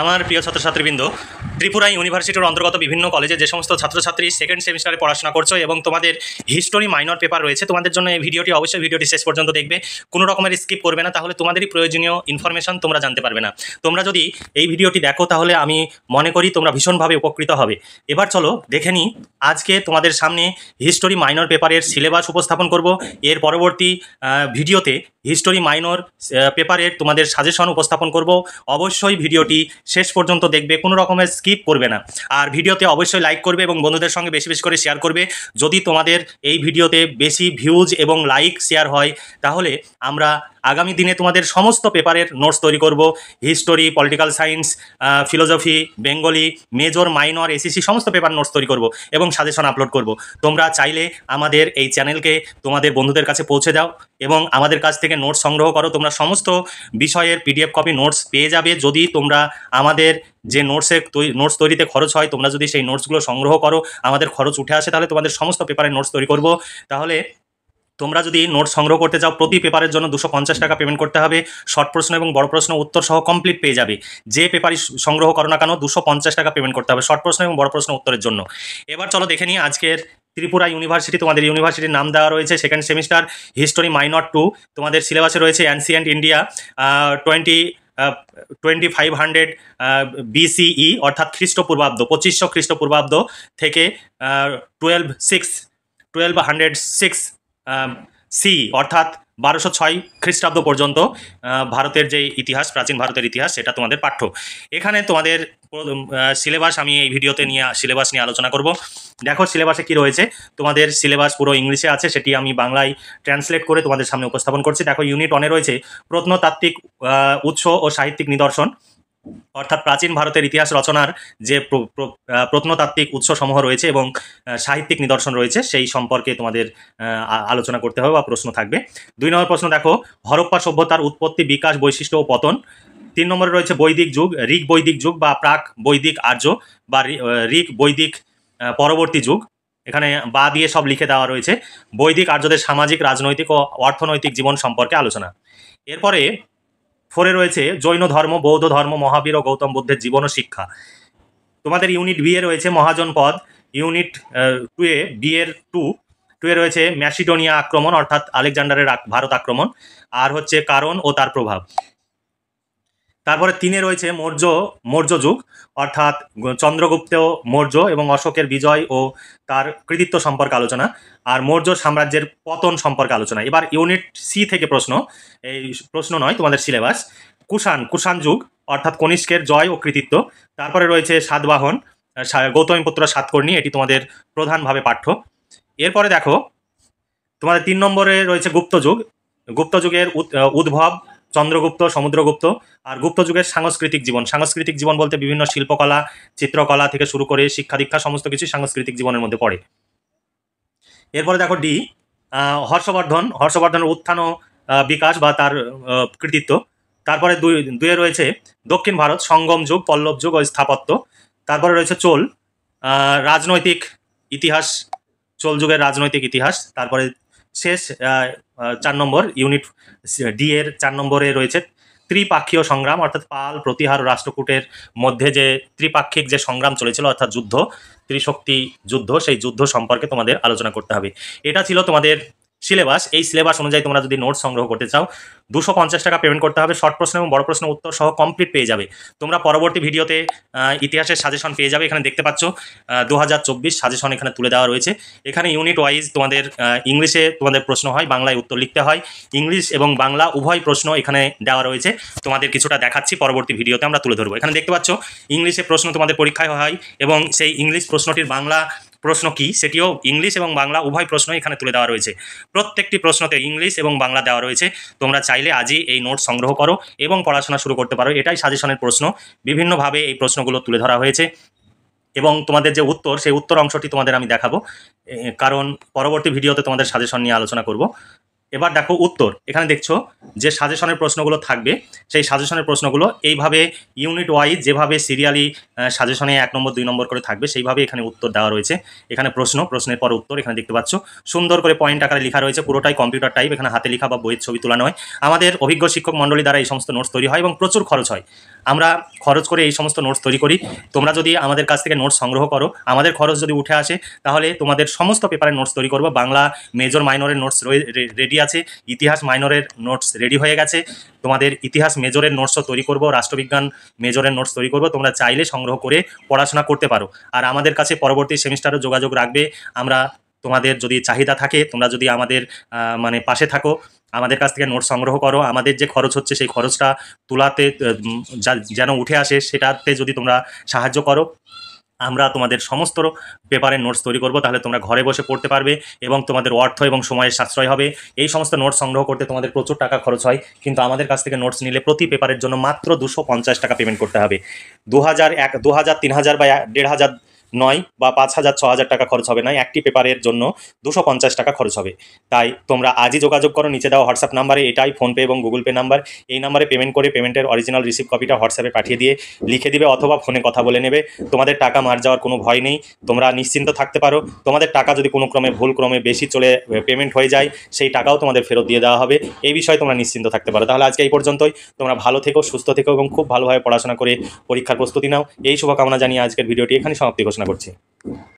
আমার প্রিয় ছাত্রছাত্রীবৃন্দ ত্রিপুরা ইউনিভার্সিটির অন্তর্গত বিভিন্ন কলেজে যে সমস্ত ছাত্রছাত্রী সেকেন্ড সেমিস্টারে পড়াশোনা করছো এবং তোমাদের হিস্টোরি মাইনর পেপার রয়েছে তোমাদের জন্য এই ভিডিওটি অবশ্যই ভিডিওটি শেষ পর্যন্ত দেখবে কোনো রকমের স্কিপ করবে না তাহলে তোমাদেরই প্রয়োজনীয় ইনফরমেশন তোমরা জানতে পারবে না তোমরা যদি এই ভিডিওটি দেখো তাহলে আমি মনে করি তোমরা ভীষণভাবে উপকৃত হবে এবার চলো দেখে নিই আজকে তোমাদের সামনে হিস্টোরি মাইনর পেপারের সিলেবাস উপস্থাপন করব এর পরবর্তী ভিডিওতে হিস্টোরি মাইনর পেপারের তোমাদের সাজেশন উপস্থাপন করব অবশ্যই ভিডিওটি শেষ পর্যন্ত দেখবে কোনো রকমের স্কিপ করবে না আর ভিডিওতে অবশ্যই লাইক করবে এবং বন্ধুদের সঙ্গে বেশি বেশি করে শেয়ার করবে যদি তোমাদের এই ভিডিওতে বেশি ভিউজ এবং লাইক শেয়ার হয় তাহলে আমরা আগামী দিনে তোমাদের সমস্ত পেপারের নোটস তৈরি করব history political science philosophy Bengali major minor এসিসি সমস্ত পেপার নোটস তৈরি করব এবং সাজেশন আপলোড করব তোমরা চাইলে আমাদের এই চ্যানেলকে তোমাদের বন্ধুদের কাছে পৌঁছে দাও এবং আমাদের কাছ থেকে নোটস সংগ্রহ করো তোমরা সমস্ত বিষয়ের পিডিএফ কপি নোটস পেয়ে যাবে যদি তোমরা আমাদের যে নোটসে নোটস তৈরিতে খরচ হয় তোমরা যদি সেই নোটসগুলো সংগ্রহ করো আমাদের খরচ উঠে আসে তাহলে তোমাদের সমস্ত পেপারের নোটস তৈরি করব তাহলে তোমরা যদি নোট সংগ্রহ করতে চাও প্রতি পেপারের জন্য দুশো পঞ্চাশ টাকা পেমেন্ট করতে হবে শর্ট প্রশ্ন এবং বড় প্রশ্ন উত্তর সহ কমপ্লিট পেয়ে যাবে যে পেপারই সংগ্রহ করো না কেন দুশো পঞ্চাশ টাকা পেমেন্ট করতে হবে শর্ট প্রশ্ন এবং বড় প্রশ্ন উত্তরের জন্য এবার চলো দেখে নিই আজকের ত্রিপুরা ইউনিভার্সিটি তোমাদের ইউনিভার্সিটির নাম দেওয়া রয়েছে second semester history minor two তোমাদের সিলেবাসে রয়েছে ancient India twenty twenty five hundred BCE অর্থাৎ খ্রিস্টপূর্বাব্দ পঁচিশশো খ্রিস্টপূর্বাব্দ থেকে twelve six twelve hundred six C অর্থাৎ বারোশো ছয় খ্রিস্টাব্দ পর্যন্ত ভারতের যে ইতিহাস প্রাচীন ভারতের ইতিহাস সেটা তোমাদের পাঠ্য এখানে তোমাদের সিলেবাস আমি এই ভিডিওতে নিয়ে সিলেবাস নিয়ে আলোচনা করব দেখো সিলেবাসে কি রয়েছে তোমাদের সিলেবাস পুরো ইংলিশে আছে সেটি আমি বাংলায় ট্রান্সলেট করে তোমাদের সামনে উপস্থাপন করছি দেখো ইউনিট অনে রয়েছে প্রত্নতাত্ত্বিক উৎস ও সাহিত্যিক নিদর্শন অর্থাৎ প্রাচীন ভারতের ইতিহাস রচনার যে প্রত্নতাত্ত্বিক উৎসসমূহ রয়েছে এবং সাহিত্যিক নিদর্শন রয়েছে সেই সম্পর্কে তোমাদের আলোচনা করতে হবে বা প্রশ্ন থাকবে দুই নম্বর প্রশ্ন দেখো হরপ্পা সভ্যতার উৎপত্তি বিকাশ বৈশিষ্ট্য ও পতন তিন নম্বরে রয়েছে বৈদিক যুগ ঋক বৈদিক যুগ বা প্রাক বৈদিক আর্য বা ঋক বৈদিক পরবর্তী যুগ এখানে বা দিয়ে সব লিখে দেওয়া রয়েছে বৈদিক আর্যদের সামাজিক রাজনৈতিক ও অর্থনৈতিক জীবন সম্পর্কে আলোচনা এরপরে ফোরে রয়েছে জৈন ধর্ম বৌদ্ধ ধর্ম মহাবীর ও গৌতম বুদ্ধের জীবন ও শিক্ষা তোমাদের ইউনিট বি এ রয়েছে মহাজন পদ ইউনিট টু এ বি এর টু টু এ রয়েছে ম্যাসিডোনিয়া আক্রমণ অর্থাৎ আলেকজান্ডারের ভারত আক্রমণ আর হচ্ছে কারণ ও তার প্রভাব তারপরে তিনে রয়েছে মৌর্য মৌর্য যুগ অর্থাৎ চন্দ্রগুপ্ত মৌর্য এবং অশোকের বিজয় ও তার কৃতিত্ব সম্পর্কে আলোচনা আর মৌর্য সাম্রাজ্যের পতন সম্পর্কে আলোচনা এবার ইউনিট সি থেকে প্রশ্ন এই প্রশ্ন নয় তোমাদের সিলেবাস কুষাণ কুষাণ যুগ অর্থাৎ কনিষ্কের জয় ও কৃতিত্ব তারপরে রয়েছে সাতবাহন গৌতমীপুত্র সাতকর্ণী এটি তোমাদের প্রধানভাবে পাঠ্য এরপরে দেখো তোমাদের তিন নম্বরে রয়েছে গুপ্ত যুগ গুপ্ত যুগের উদ্ভব চন্দ্রগুপ্ত সমুদ্রগুপ্ত আর গুপ্ত যুগের সাংস্কৃতিক জীবন সাংস্কৃতিক জীবন বলতে বিভিন্ন শিল্পকলা চিত্রকলা থেকে শুরু করে শিক্ষা দীক্ষা সমস্ত কিছু সাংস্কৃতিক জীবনের মধ্যে পড়ে এরপরে দেখো ডি হর্ষবর্ধন হর্ষবর্ধনের উত্থান ও বিকাশ বা তার কৃতিত্ব তারপরে দুই দুয়ে রয়েছে দক্ষিণ ভারত সঙ্গম যুগ পল্লব যুগ ও স্থাপত্য তারপরে রয়েছে চোল রাজনৈতিক ইতিহাস চোল যুগের রাজনৈতিক ইতিহাস তারপরে শেষ চার নম্বর ইউনিট ডি এর চার নম্বরে রয়েছে ত্রিপাক্ষীয় সংগ্রাম অর্থাৎ পাল প্রতিহার রাষ্ট্রকূটের মধ্যে যে ত্রিপাক্ষিক যে সংগ্রাম চলেছিল অর্থাৎ যুদ্ধ ত্রিশক্তি যুদ্ধ সেই যুদ্ধ সম্পর্কে তোমাদের আলোচনা করতে হবে এটা ছিল তোমাদের সিলেবাস এই সিলেবাস অনুযায়ী তোমরা যদি নোট সংগ্রহ করতে চাও দুশো পঞ্চাশ টাকা পেমেন্ট করতে হবে শর্ট প্রশ্ন এবং বড় প্রশ্ন উত্তর সহ কমপ্লিট পেয়ে যাবে তোমরা পরবর্তী ভিডিওতে ইতিহাসের সাজেশন পেয়ে যাবে এখানে দেখতে পাচ্ছ দু সাজেশন এখানে তুলে দেওয়া রয়েছে এখানে ইউনিট ওয়াইজ তোমাদের ইংলিশে তোমাদের প্রশ্ন হয় বাংলায় উত্তর লিখতে হয় ইংলিশ এবং বাংলা উভয় প্রশ্ন এখানে দেওয়া রয়েছে তোমাদের কিছুটা দেখাচ্ছি পরবর্তী ভিডিওতে আমরা তুলে ধরবো এখানে দেখতে পাচ্ছ ইংলিশে প্রশ্ন তোমাদের পরীক্ষায় হয় এবং সেই ইংলিশ প্রশ্নটির বাংলা প্রশ্ন কি সেটিও ইংলিশ এবং বাংলা উভয় প্রশ্ন এখানে তুলে দেওয়া রয়েছে প্রত্যেকটি প্রশ্নতে ইংলিশ এবং বাংলা দেওয়া রয়েছে তোমরা চাইলে আজই এই নোট সংগ্রহ করো এবং পড়াশোনা শুরু করতে পারো এটাই সাজেশনের প্রশ্ন বিভিন্নভাবে এই প্রশ্নগুলো তুলে ধরা হয়েছে এবং তোমাদের যে উত্তর সেই উত্তর অংশটি তোমাদের আমি দেখাবো কারণ পরবর্তী ভিডিওতে তোমাদের সাজেশন নিয়ে আলোচনা করব এবার দেখো উত্তর এখানে দেখছো যে সাজেশনের প্রশ্নগুলো থাকবে সেই সাজেশনের প্রশ্নগুলো এইভাবে ইউনিট ওয়াইজ যেভাবে সিরিয়ালি সাজেশনে এক নম্বর দুই নম্বর করে থাকবে সেইভাবে এখানে উত্তর দেওয়া রয়েছে এখানে প্রশ্ন প্রশ্নের পর উত্তর এখানে দেখতে পাচ্ছ সুন্দর করে পয়েন্ট আকারে লেখা রয়েছে পুরোটাই কম্পিউটার টাইপ এখানে হাতে লেখা বা বইয়ের ছবি তোলা নয় আমাদের অভিজ্ঞ শিক্ষক মণ্ডলী দ্বারা এই সমস্ত নোটস তৈরি হয় এবং প্রচুর খরচ হয় আমরা খরচ করে এই সমস্ত নোটস তৈরি করি তোমরা যদি আমাদের কাছ থেকে নোটস সংগ্রহ করো আমাদের খরচ যদি উঠে আসে তাহলে তোমাদের সমস্ত পেপারের নোটস তৈরি করব বাংলা মেজর মাইনরের নোটস রেডি আছে ইতিহাস মাইনরের নোটস রেডি হয়ে গেছে তোমাদের ইতিহাস মেজরের নোটসও তৈরি করব রাষ্ট্রবিজ্ঞান মেজরের নোটস তৈরি করব তোমরা চাইলে সংগ্রহ করে পড়াশোনা করতে পারো আর আমাদের কাছে পরবর্তী সেমিস্টারও যোগাযোগ রাখবে আমরা তোমাদের যদি চাহিদা থাকে তোমরা যদি আমাদের মানে পাশে থাকো আমাদের কাছ থেকে নোট সংগ্রহ করো আমাদের যে খরচ হচ্ছে সেই খরচটা তোলাতে যেন উঠে আসে সেটাতে যদি তোমরা সাহায্য করো আমরা তোমাদের সমস্ত পেপারের নোটস তৈরি করব তাহলে তোমরা ঘরে বসে পড়তে পারবে এবং তোমাদের অর্থ এবং সময়ের সাশ্রয় হবে এই সমস্ত নোটস সংগ্রহ করতে তোমাদের প্রচুর টাকা খরচ হয় কিন্তু আমাদের কাছ থেকে নোটস নিলে প্রতি পেপারের জন্য মাত্র দুশো টাকা পেমেন্ট করতে হবে দু হাজার এক দু হাজার তিন হাজার বা দেড় হাজার নয় বা পাঁচ হাজার ছ হাজার টাকা খরচ হবে নয় একটি পেপারের জন্য দুশো পঞ্চাশ টাকা খরচ হবে তাই তোমরা আজই যোগাযোগ করো নিচে দেওয়া হোয়াটসঅ্যাপ নাম্বারে এটাই ফোনপে এবং গুগল পে নাম্বার এই নাম্বারে পেমেন্ট করে পেমেন্টের অরিজিনাল রিসিভ কপিটা হোয়াটসঅ্যাপে পাঠিয়ে দিয়ে লিখে দিবে অথবা ফোনে কথা বলে নেবে তোমাদের টাকা মার যাওয়ার কোনো ভয় নেই তোমরা নিশ্চিন্ত থাকতে পারো তোমাদের টাকা যদি কোনো ক্রমে ভুল ক্রমে বেশি চলে পেমেন্ট হয়ে যায় সেই টাকাও তোমাদের ফেরত দিয়ে দেওয়া হবে এই বিষয়ে তোমরা নিশ্চিন্ত থাকতে পারো তাহলে আজকে এই পর্যন্তই তোমরা ভালো থেকো সুস্থ থেকো এবং খুব ভালোভাবে পড়াশোনা করে পরীক্ষার প্রস্তুতি নাও এই শুভকামনা জানিয়ে আজকের ভিডিওটি এখানে সমাপ্তি ঘোষণা করছি